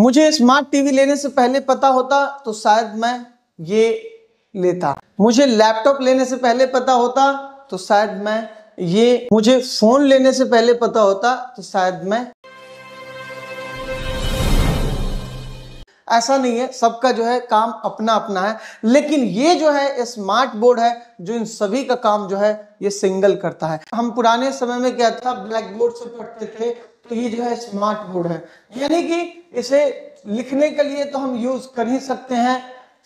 मुझे smart TV लेने से पहले पता होता तो शायद मैं ये लेता मुझे लैपटॉप लेने से पहले पता होता तो शायद मैं ये मुझे फ़ोन लेने से पहले पता होता तो शायद मैं ऐसा नहीं है सबका जो है काम अपना अपना है लेकिन ये जो है स्मार्ट बोर्ड है जो इन सभी का काम जो है ये सिंगल करता है हम पुराने समय में क्या था ब्लैक बोर्ड से पढ़ते थे तो ये जो है स्मार्ट बोर्ड है यानी कि इसे लिखने के लिए तो हम यूज कर ही सकते हैं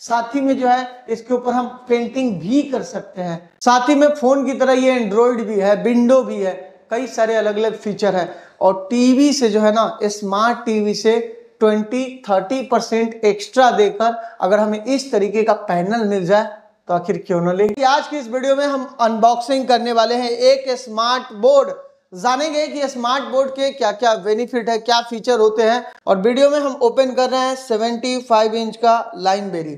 साथ ही में जो है इसके ऊपर हम पेंटिंग भी कर सकते हैं साथ ही में फोन की तरह ये एंड्रॉयड भी है विंडो भी है कई सारे अलग अलग फीचर है और टीवी से जो है ना स्मार्ट टीवी से 20-30 परसेंट एक्स्ट्रा देकर अगर हमें इस तरीके का पैनल मिल जाए तो आखिर क्यों ना ले आज की इस वीडियो में हम अनबॉक्सिंग करने वाले हैं एक स्मार्ट बोर्ड जानेंगे कि स्मार्ट बोर्ड के क्या क्या बेनिफिट है क्या फीचर होते हैं और वीडियो में हम ओपन कर रहे हैं 75 इंच का लाइन बेरी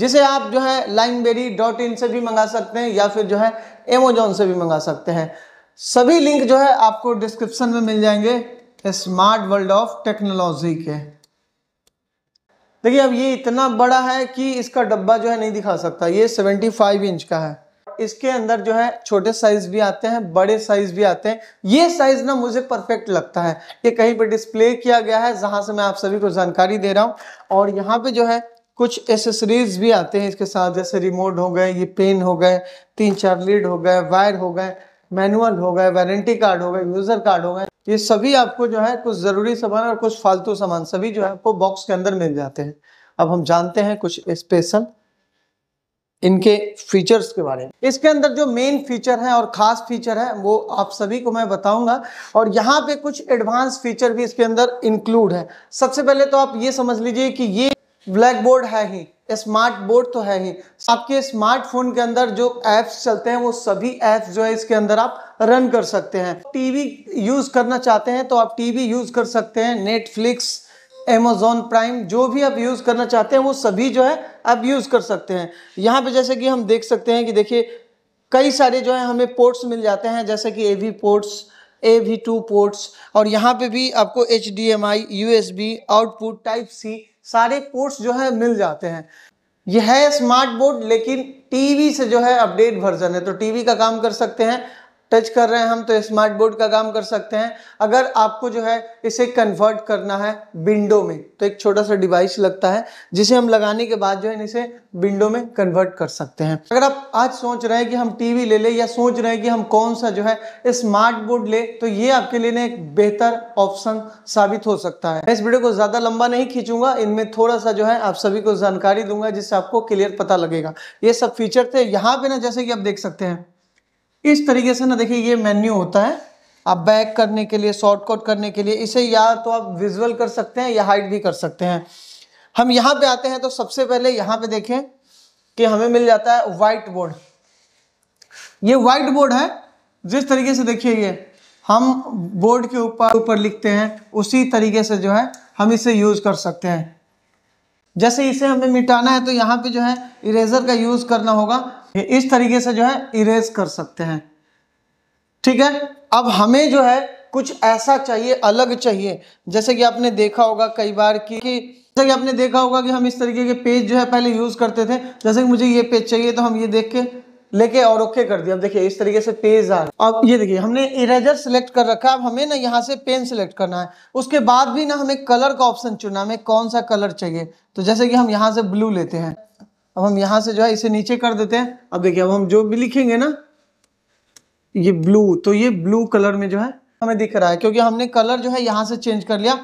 जिसे आप जो है लाइन बेरी डॉट इन से भी मंगा सकते हैं या फिर जो है एमेजोन से भी मंगा सकते हैं सभी लिंक जो है आपको डिस्क्रिप्शन में मिल जाएंगे स्मार्ट वर्ल्ड ऑफ टेक्नोलॉजी के देखिए अब ये इतना बड़ा है कि इसका डब्बा जो है नहीं दिखा सकता ये 75 इंच का है इसके अंदर जो है छोटे साइज भी आते हैं बड़े साइज भी आते हैं ये साइज ना मुझे परफेक्ट लगता है ये कहीं पर डिस्प्ले किया गया है जहां से मैं आप सभी को जानकारी दे रहा हूँ और यहाँ पे जो है कुछ एसेसरीज भी आते हैं इसके साथ जैसे रिमोट हो गए ये पेन हो गए तीन चार लीड हो गए वायर हो गए मैनुअल हो गए वारंटी कार्ड हो गए यूजर कार्ड हो गए ये सभी आपको जो है कुछ ज़रूरी सामान और कुछ फालतू सामान सभी जो है आपको बॉक्स के अंदर मिल जाते हैं अब हम जानते हैं कुछ स्पेशल इनके फीचर्स के बारे में इसके अंदर जो मेन फीचर है और ख़ास फीचर है वो आप सभी को मैं बताऊंगा और यहाँ पे कुछ एडवांस फीचर भी इसके अंदर इंक्लूड है सबसे पहले तो आप ये समझ लीजिए कि ये ब्लैक बोर्ड है ही स्मार्ट बोर्ड तो है ही आपके स्मार्टफोन के अंदर जो एप्स चलते हैं वो सभी एप्स जो है इसके अंदर आप रन कर सकते हैं टीवी यूज़ करना चाहते हैं तो आप टीवी यूज़ कर सकते हैं नेटफ्लिक्स Amazon प्राइम जो भी आप यूज़ करना चाहते हैं वो सभी जो है आप यूज़ कर सकते हैं यहाँ पे जैसे कि हम देख सकते हैं कि देखिए कई सारे जो है हमें पोर्ट्स मिल जाते हैं जैसे कि A V ports A V two ports और यहाँ पे भी आपको H D M I U S B output type C सारे पोर्ट्स जो है मिल जाते हैं यह है स्मार्ट बोर्ड लेकिन टीवी से जो है अपडेट वर्जन है तो टीवी का काम कर सकते हैं टच कर रहे हैं हम तो स्मार्ट बोर्ड का काम कर सकते हैं अगर आपको जो है इसे कन्वर्ट करना है विंडो में तो एक छोटा सा डिवाइस लगता है जिसे हम लगाने के बाद जो है इसे विंडो में कन्वर्ट कर सकते हैं अगर आप आज सोच रहे हैं कि हम टीवी ले लें या सोच रहे हैं कि हम कौन सा जो है स्मार्ट बोर्ड ले तो ये आपके लिए एक बेहतर ऑप्शन साबित हो सकता है मैं इस वीडियो को ज़्यादा लंबा नहीं खींचूंगा इनमें थोड़ा सा जो है आप सभी को जानकारी दूंगा जिससे आपको क्लियर पता लगेगा ये सब फीचर थे यहाँ पे ना जैसे कि आप देख सकते हैं इस तरीके से ना देखिए ये मेन्यू होता है आप बैक करने के लिए शॉर्टकट करने के लिए इसे या तो आप विजुअल कर सकते हैं या हाइड भी कर सकते हैं हम यहाँ पे आते हैं तो सबसे पहले यहाँ पे देखें कि हमें मिल जाता है वाइट बोर्ड ये वाइट बोर्ड है जिस तरीके से देखिए ये हम बोर्ड के ऊपर ऊपर लिखते हैं उसी तरीके से जो है हम इसे यूज़ कर सकते हैं जैसे इसे हमें मिटाना है तो यहाँ पे जो है इरेजर का यूज़ करना होगा ये इस तरीके से जो है इरेज कर सकते हैं ठीक है अब हमें जो है कुछ ऐसा चाहिए अलग चाहिए जैसे कि आपने देखा होगा कई बार कि जैसे कि आपने देखा होगा कि हम इस तरीके के पेज जो है पहले यूज़ करते थे जैसे कि मुझे ये पेज चाहिए तो हम ये देख के लेके और ओके कर दिया अब देखिए इस तरीके से पेज आ रहा अब ये देखिए हमने इरेजर सेलेक्ट कर रखा है अब हमें ना यहाँ से पेन सेलेक्ट करना है उसके बाद भी ना हमें कलर का ऑप्शन चुनना है हमें कौन सा कलर चाहिए तो जैसे कि हम यहाँ से ब्लू लेते हैं अब हम यहाँ से जो है इसे नीचे कर देते हैं अब देखिए अब हम जो भी लिखेंगे ना ये ब्लू तो ये ब्लू कलर में जो है हमें दिख रहा है क्योंकि हमने कलर जो है यहाँ से चेंज कर लिया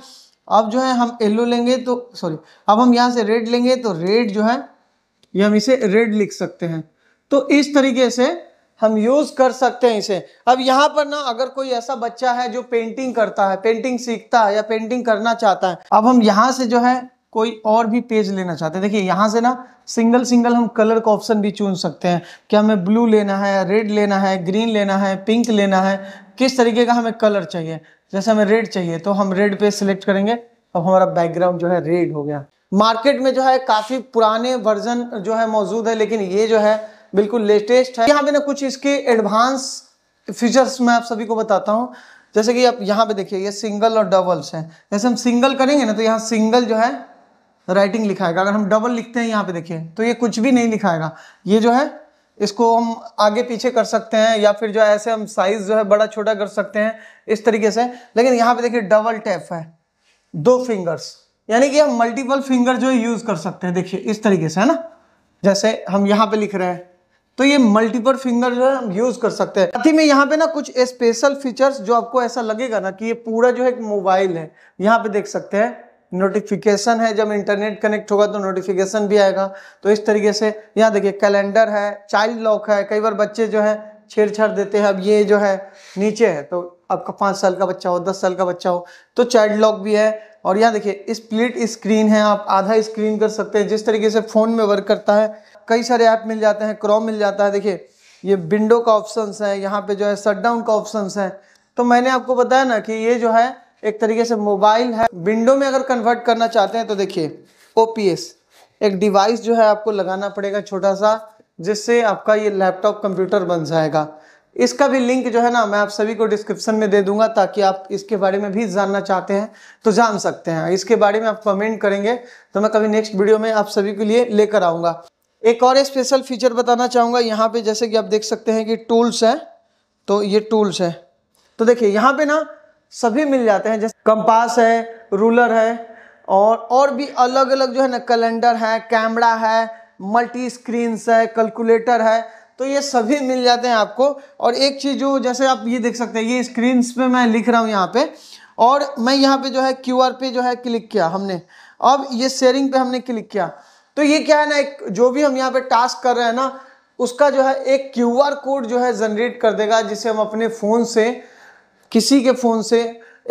अब जो है हम येलो लेंगे तो सॉरी अब हम यहाँ से रेड लेंगे तो रेड जो है ये हम इसे रेड लिख सकते हैं तो इस तरीके से हम यूज़ कर सकते हैं इसे अब यहाँ पर ना अगर कोई ऐसा बच्चा है जो पेंटिंग करता है पेंटिंग सीखता है या पेंटिंग करना चाहता है अब हम यहाँ से जो है कोई और भी पेज लेना चाहते हैं देखिए यहाँ से ना सिंगल सिंगल हम कलर का ऑप्शन भी चुन सकते हैं क्या हमें ब्लू लेना है रेड लेना है ग्रीन लेना है पिंक लेना है किस तरीके का हमें कलर चाहिए जैसे हमें रेड चाहिए तो हम रेड पे सिलेक्ट करेंगे अब हमारा बैकग्राउंड जो है रेड हो गया मार्केट में जो है काफ़ी पुराने वर्जन जो है मौजूद है लेकिन ये जो है बिल्कुल लेटेस्ट है यहाँ पे ना कुछ इसके एडवांस फीचर्स मैं आप सभी को बताता हूँ जैसे कि आप यहाँ पे देखिए ये सिंगल और डबल्स हैं जैसे हम सिंगल करेंगे ना तो यहाँ सिंगल जो है राइटिंग लिखाएगा अगर हम डबल लिखते हैं यहाँ पे देखिए तो ये कुछ भी नहीं लिखाएगा ये जो है इसको हम आगे पीछे कर सकते हैं या फिर जो है ऐसे हम साइज जो है बड़ा छोटा कर सकते हैं इस तरीके से लेकिन यहाँ पे देखिए डबल टैप है दो फिंगर्स यानी कि हम मल्टीपल फिंगर जो है यूज कर सकते हैं देखिए इस तरीके से है ना जैसे हम यहाँ पे लिख रहे हैं तो ये मल्टीपल फिंगर जो है हम यूज कर सकते हैं साथ ही में यहाँ पे ना कुछ स्पेशल फीचर्स जो आपको ऐसा लगेगा ना कि ये पूरा जो है एक मोबाइल है यहाँ पे देख सकते हैं नोटिफिकेशन है जब इंटरनेट कनेक्ट होगा तो नोटिफिकेशन भी आएगा तो इस तरीके से यहाँ देखिए कैलेंडर है चाइल्ड लॉक है कई बार बच्चे जो है छेड़छाड़ देते हैं अब ये जो है नीचे है तो आपका पाँच साल का बच्चा हो दस साल का बच्चा हो तो चाइल्ड लॉक भी है और यहाँ देखिए स्प्लिट स्क्रीन है आप आधा स्क्रीन कर सकते हैं जिस तरीके से फ़ोन में वर्क करता है कई सारे ऐप मिल जाते हैं क्रॉम मिल जाता है देखिए ये विंडो का ऑप्शंस है यहाँ पे जो है डाउन का ऑप्शंस है तो मैंने आपको बताया ना कि ये जो है एक तरीके से मोबाइल है विंडो में अगर कन्वर्ट करना चाहते हैं तो देखिए ओ एक डिवाइस जो है आपको लगाना पड़ेगा छोटा सा जिससे आपका ये लैपटॉप कंप्यूटर बन जाएगा इसका भी लिंक जो है ना मैं आप सभी को डिस्क्रिप्शन में दे दूंगा ताकि आप इसके बारे में भी जानना चाहते हैं तो जान सकते हैं इसके बारे में आप कमेंट करेंगे तो मैं कभी नेक्स्ट वीडियो में आप सभी के लिए लेकर आऊँगा एक और स्पेशल फीचर बताना चाहूँगा यहाँ पे जैसे कि आप देख सकते हैं कि टूल्स हैं तो ये टूल्स हैं तो देखिए यहाँ पे ना सभी मिल जाते हैं जैसे कंपास है रूलर है और और भी अलग अलग जो है ना कैलेंडर है कैमरा है मल्टी स्क्रीन है कैलकुलेटर है तो ये सभी मिल जाते हैं आपको और एक चीज़ जो जैसे आप ये देख सकते हैं ये स्क्रीन पे मैं लिख रहा हूँ यहाँ पे और मैं यहाँ पे जो है क्यू आर पे जो है क्लिक किया हमने अब ये शेयरिंग पे हमने क्लिक किया तो ये क्या है ना एक जो भी हम यहाँ पे टास्क कर रहे हैं ना उसका जो है एक क्यू आर कोड जो है जनरेट कर देगा जिसे हम अपने फ़ोन से किसी के फ़ोन से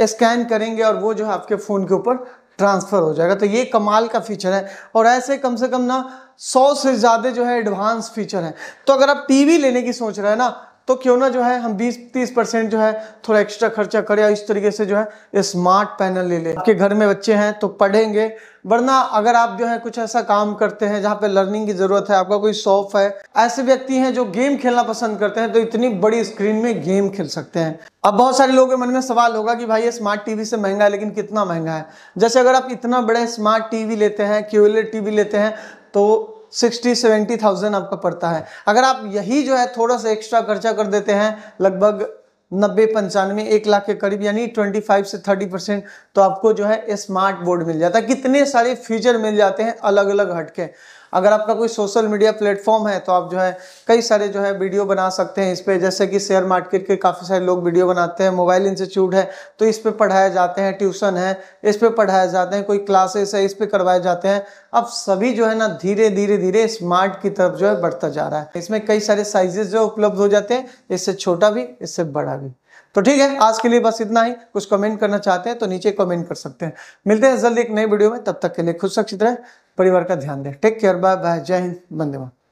स्कैन करेंगे और वो जो है आपके फ़ोन के ऊपर ट्रांसफ़र हो जाएगा तो ये कमाल का फीचर है और ऐसे कम से कम ना सौ से ज़्यादा जो है एडवांस फीचर है तो अगर आप टीवी लेने की सोच रहे हैं ना तो क्यों ना जो है हम 20-30 परसेंट जो है थोड़ा एक्स्ट्रा खर्चा करें और इस तरीके से जो है स्मार्ट पैनल ले लें आपके घर में बच्चे हैं तो पढ़ेंगे वरना अगर आप जो है कुछ ऐसा काम करते हैं जहाँ पे लर्निंग की ज़रूरत है आपका कोई शौफ है ऐसे व्यक्ति हैं जो गेम खेलना पसंद करते हैं तो इतनी बड़ी स्क्रीन में गेम खेल सकते हैं अब बहुत सारे लोगों के मन में सवाल होगा कि भाई ये स्मार्ट टीवी से महंगा है लेकिन कितना महंगा है जैसे अगर आप इतना बड़े स्मार्ट टीवी लेते हैं क्यूएल टीवी लेते हैं तो सिक्सटी सेवेंटी थाउजेंड आपका पड़ता है अगर आप यही जो है थोड़ा सा एक्स्ट्रा खर्चा कर देते हैं लगभग नब्बे पंचानवे एक लाख के करीब यानी ट्वेंटी फाइव से थर्टी परसेंट तो आपको जो है स्मार्ट बोर्ड मिल जाता है कितने सारे फीचर मिल जाते हैं अलग अलग हटके अगर आपका कोई सोशल मीडिया प्लेटफॉर्म है तो आप जो है कई सारे जो है वीडियो बना सकते हैं इस पर जैसे कि शेयर मार्केट के काफ़ी सारे लोग वीडियो बनाते हैं मोबाइल इंस्टीट्यूट है तो इस पर पढ़ाए जाते हैं ट्यूशन है इस पर पढ़ाए जाते हैं कोई क्लासेस है इस पर करवाए जाते हैं अब सभी जो है ना धीरे धीरे धीरे स्मार्ट की तरफ जो है बढ़ता जा रहा है इसमें कई सारे साइजेस जो उपलब्ध हो जाते हैं इससे छोटा भी इससे बड़ा भी तो ठीक है आज के लिए बस इतना ही कुछ कमेंट करना चाहते हैं तो नीचे कमेंट कर सकते हैं मिलते हैं जल्द एक नई वीडियो में तब तक के लिए खुद सुरक्षित रहें परिवार का ध्यान दें टेक केयर बाय बाय जय हिंद बंदे मा